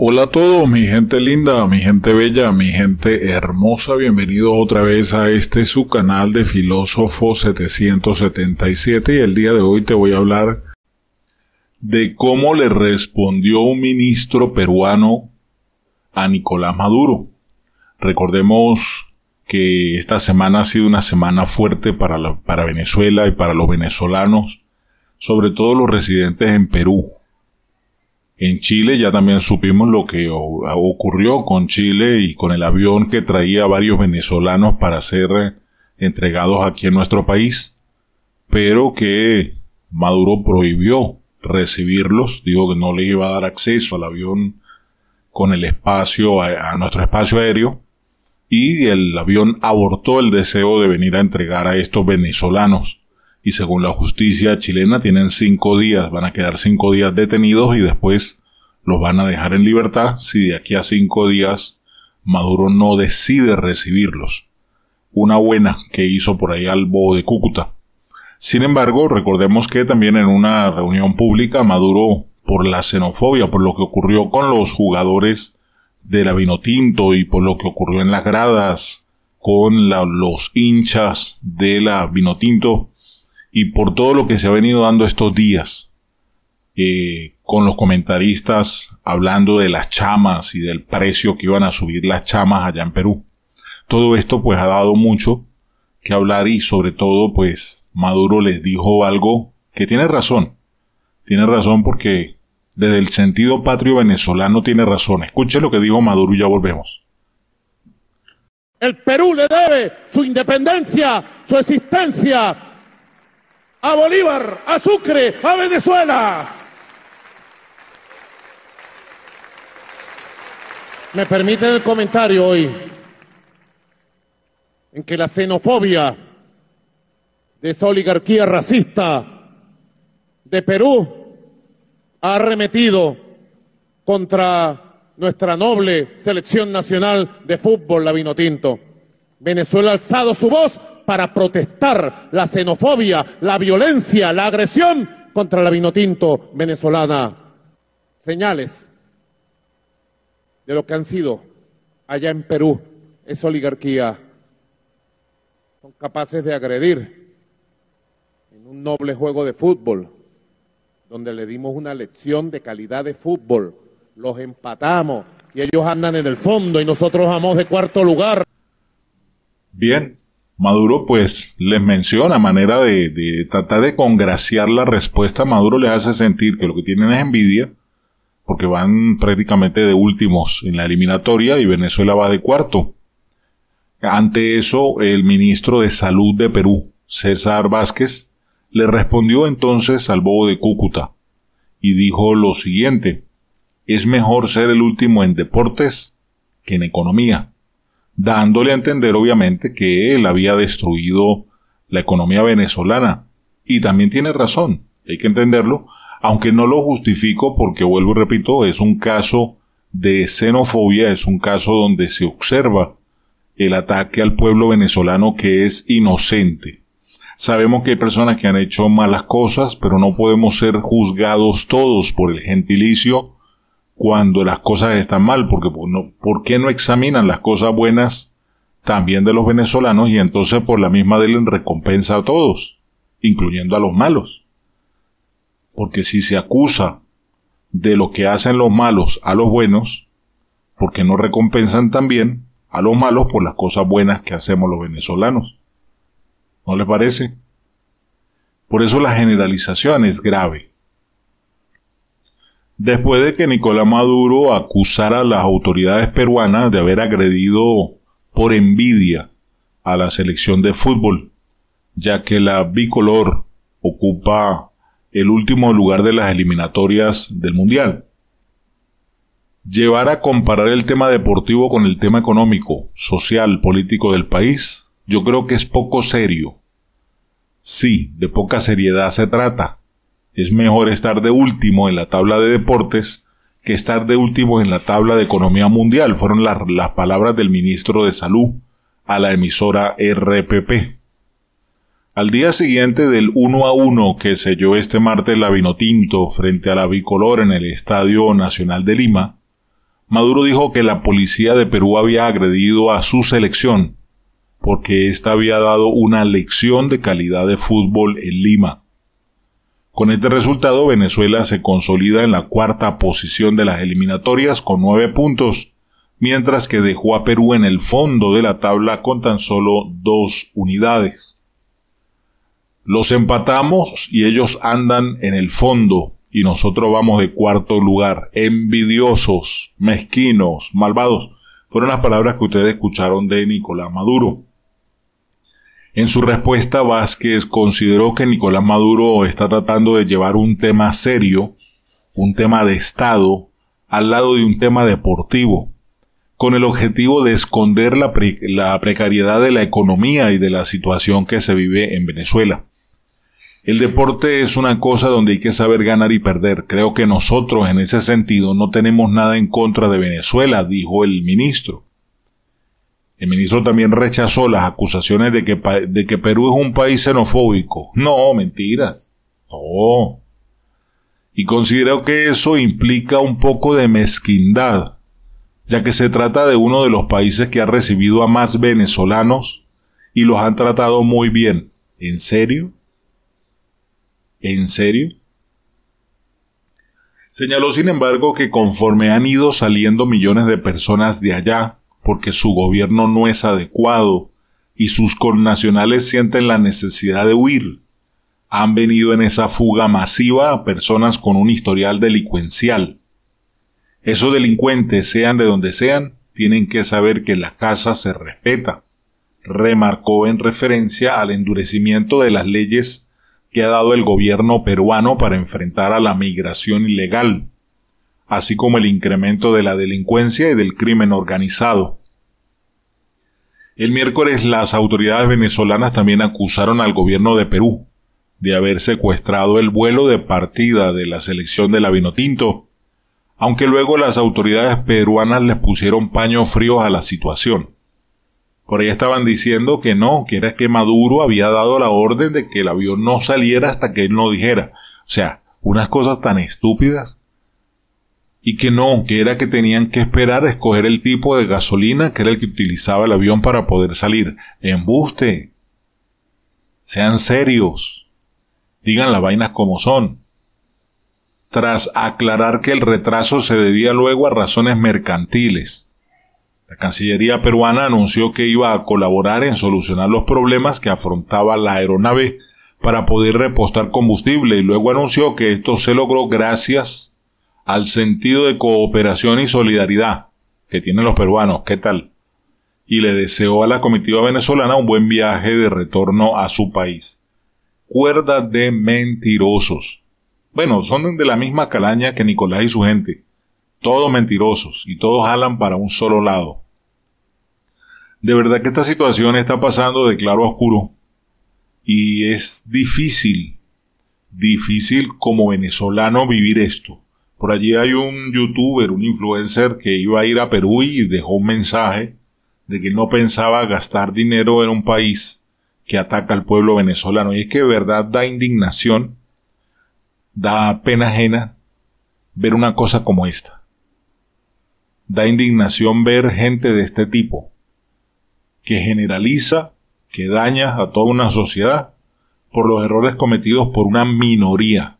Hola a todos, mi gente linda, mi gente bella, mi gente hermosa, bienvenidos otra vez a este su canal de Filósofo 777 y el día de hoy te voy a hablar de cómo le respondió un ministro peruano a Nicolás Maduro. Recordemos que esta semana ha sido una semana fuerte para, para Venezuela y para los venezolanos, sobre todo los residentes en Perú, en Chile ya también supimos lo que ocurrió con Chile y con el avión que traía varios venezolanos para ser eh, entregados aquí en nuestro país, pero que Maduro prohibió recibirlos, dijo que no les iba a dar acceso al avión con el espacio, a nuestro espacio aéreo, y el avión abortó el deseo de venir a entregar a estos venezolanos y según la justicia chilena tienen cinco días, van a quedar cinco días detenidos y después los van a dejar en libertad si de aquí a cinco días Maduro no decide recibirlos. Una buena que hizo por ahí al bobo de Cúcuta. Sin embargo, recordemos que también en una reunión pública Maduro, por la xenofobia, por lo que ocurrió con los jugadores de la Vinotinto y por lo que ocurrió en las gradas con los hinchas de la Vinotinto, y por todo lo que se ha venido dando estos días, eh, con los comentaristas hablando de las chamas y del precio que iban a subir las chamas allá en Perú. Todo esto pues ha dado mucho que hablar y sobre todo pues Maduro les dijo algo que tiene razón. Tiene razón porque desde el sentido patrio venezolano tiene razón. Escuche lo que dijo Maduro y ya volvemos. El Perú le debe su independencia, su existencia, a Bolívar, a Sucre, a Venezuela. Me permiten el comentario hoy en que la xenofobia de esa oligarquía racista de Perú ha arremetido contra nuestra noble selección nacional de fútbol, la Vinotinto. Venezuela ha alzado su voz para protestar la xenofobia, la violencia, la agresión contra la vinotinto venezolana. Señales de lo que han sido allá en Perú esa oligarquía. Son capaces de agredir en un noble juego de fútbol, donde le dimos una lección de calidad de fútbol. Los empatamos y ellos andan en el fondo y nosotros vamos de cuarto lugar. Bien, Maduro pues les menciona manera de, de, tratar de congraciar la respuesta. Maduro le hace sentir que lo que tienen es envidia, porque van prácticamente de últimos en la eliminatoria y Venezuela va de cuarto. Ante eso, el ministro de Salud de Perú, César Vázquez, le respondió entonces al bobo de Cúcuta y dijo lo siguiente, es mejor ser el último en deportes que en economía dándole a entender obviamente que él había destruido la economía venezolana. Y también tiene razón, hay que entenderlo, aunque no lo justifico porque vuelvo y repito, es un caso de xenofobia, es un caso donde se observa el ataque al pueblo venezolano que es inocente. Sabemos que hay personas que han hecho malas cosas, pero no podemos ser juzgados todos por el gentilicio cuando las cosas están mal, porque pues, no, ¿por qué no examinan las cosas buenas también de los venezolanos y entonces por la misma delen recompensa a todos, incluyendo a los malos? Porque si se acusa de lo que hacen los malos a los buenos, ¿por qué no recompensan también a los malos por las cosas buenas que hacemos los venezolanos? ¿No les parece? Por eso la generalización es grave después de que Nicolás Maduro acusara a las autoridades peruanas de haber agredido por envidia a la selección de fútbol, ya que la bicolor ocupa el último lugar de las eliminatorias del Mundial. Llevar a comparar el tema deportivo con el tema económico, social, político del país, yo creo que es poco serio. Sí, de poca seriedad se trata. Es mejor estar de último en la tabla de deportes que estar de último en la tabla de economía mundial, fueron las palabras del ministro de Salud a la emisora RPP. Al día siguiente del 1 a 1 que selló este martes la Vinotinto frente a la Bicolor en el Estadio Nacional de Lima, Maduro dijo que la policía de Perú había agredido a su selección porque ésta había dado una lección de calidad de fútbol en Lima. Con este resultado, Venezuela se consolida en la cuarta posición de las eliminatorias con nueve puntos, mientras que dejó a Perú en el fondo de la tabla con tan solo dos unidades. Los empatamos y ellos andan en el fondo y nosotros vamos de cuarto lugar. Envidiosos, mezquinos, malvados. Fueron las palabras que ustedes escucharon de Nicolás Maduro. En su respuesta, Vázquez consideró que Nicolás Maduro está tratando de llevar un tema serio, un tema de Estado, al lado de un tema deportivo, con el objetivo de esconder la, la precariedad de la economía y de la situación que se vive en Venezuela. El deporte es una cosa donde hay que saber ganar y perder. Creo que nosotros en ese sentido no tenemos nada en contra de Venezuela, dijo el ministro. El ministro también rechazó las acusaciones de que, de que Perú es un país xenofóbico. No, mentiras. No. Y considero que eso implica un poco de mezquindad, ya que se trata de uno de los países que ha recibido a más venezolanos y los han tratado muy bien. ¿En serio? ¿En serio? Señaló, sin embargo, que conforme han ido saliendo millones de personas de allá, porque su gobierno no es adecuado y sus connacionales sienten la necesidad de huir. Han venido en esa fuga masiva a personas con un historial delincuencial. Esos delincuentes, sean de donde sean, tienen que saber que la casa se respeta, remarcó en referencia al endurecimiento de las leyes que ha dado el gobierno peruano para enfrentar a la migración ilegal así como el incremento de la delincuencia y del crimen organizado. El miércoles las autoridades venezolanas también acusaron al gobierno de Perú de haber secuestrado el vuelo de partida de la selección de la Vinotinto, aunque luego las autoridades peruanas les pusieron paños fríos a la situación. Por ahí estaban diciendo que no, que era que Maduro había dado la orden de que el avión no saliera hasta que él no dijera. O sea, unas cosas tan estúpidas y que no, que era que tenían que esperar a escoger el tipo de gasolina que era el que utilizaba el avión para poder salir. Embuste. Sean serios. Digan las vainas como son. Tras aclarar que el retraso se debía luego a razones mercantiles. La Cancillería peruana anunció que iba a colaborar en solucionar los problemas que afrontaba la aeronave para poder repostar combustible y luego anunció que esto se logró gracias al sentido de cooperación y solidaridad que tienen los peruanos. ¿Qué tal? Y le deseo a la comitiva venezolana un buen viaje de retorno a su país. Cuerda de mentirosos. Bueno, son de la misma calaña que Nicolás y su gente. Todos mentirosos y todos jalan para un solo lado. De verdad que esta situación está pasando de claro a oscuro. Y es difícil, difícil como venezolano vivir esto por allí hay un youtuber, un influencer que iba a ir a Perú y dejó un mensaje de que no pensaba gastar dinero en un país que ataca al pueblo venezolano. Y es que de verdad da indignación, da pena ajena ver una cosa como esta. Da indignación ver gente de este tipo, que generaliza, que daña a toda una sociedad por los errores cometidos por una minoría.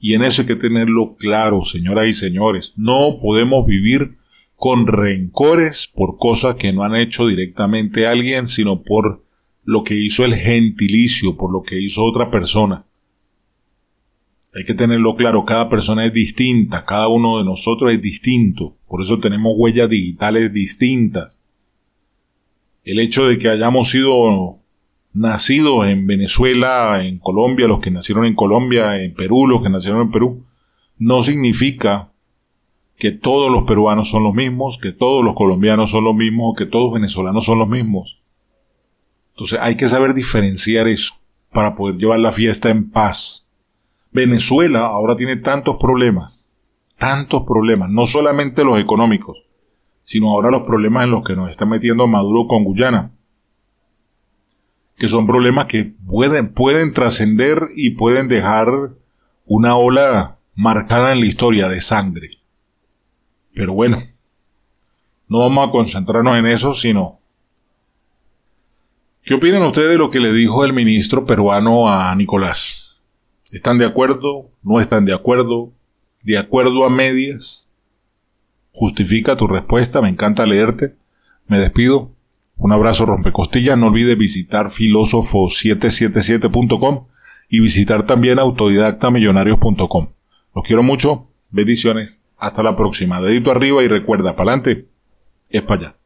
Y en eso hay que tenerlo claro, señoras y señores. No podemos vivir con rencores por cosas que no han hecho directamente alguien, sino por lo que hizo el gentilicio, por lo que hizo otra persona. Hay que tenerlo claro, cada persona es distinta, cada uno de nosotros es distinto, por eso tenemos huellas digitales distintas. El hecho de que hayamos sido nacidos en Venezuela, en Colombia, los que nacieron en Colombia, en Perú, los que nacieron en Perú, no significa que todos los peruanos son los mismos, que todos los colombianos son los mismos, que todos los venezolanos son los mismos. Entonces hay que saber diferenciar eso para poder llevar la fiesta en paz. Venezuela ahora tiene tantos problemas, tantos problemas, no solamente los económicos, sino ahora los problemas en los que nos está metiendo Maduro con Guyana que son problemas que pueden, pueden trascender y pueden dejar una ola marcada en la historia de sangre. Pero bueno, no vamos a concentrarnos en eso, sino... ¿Qué opinan ustedes de lo que le dijo el ministro peruano a Nicolás? ¿Están de acuerdo? ¿No están de acuerdo? ¿De acuerdo a medias? Justifica tu respuesta, me encanta leerte. Me despido. Un abrazo rompecostilla. No olvide visitar filósofo777.com y visitar también autodidactamillonarios.com. Los quiero mucho. Bendiciones. Hasta la próxima. Dedito arriba y recuerda, para adelante Es para allá.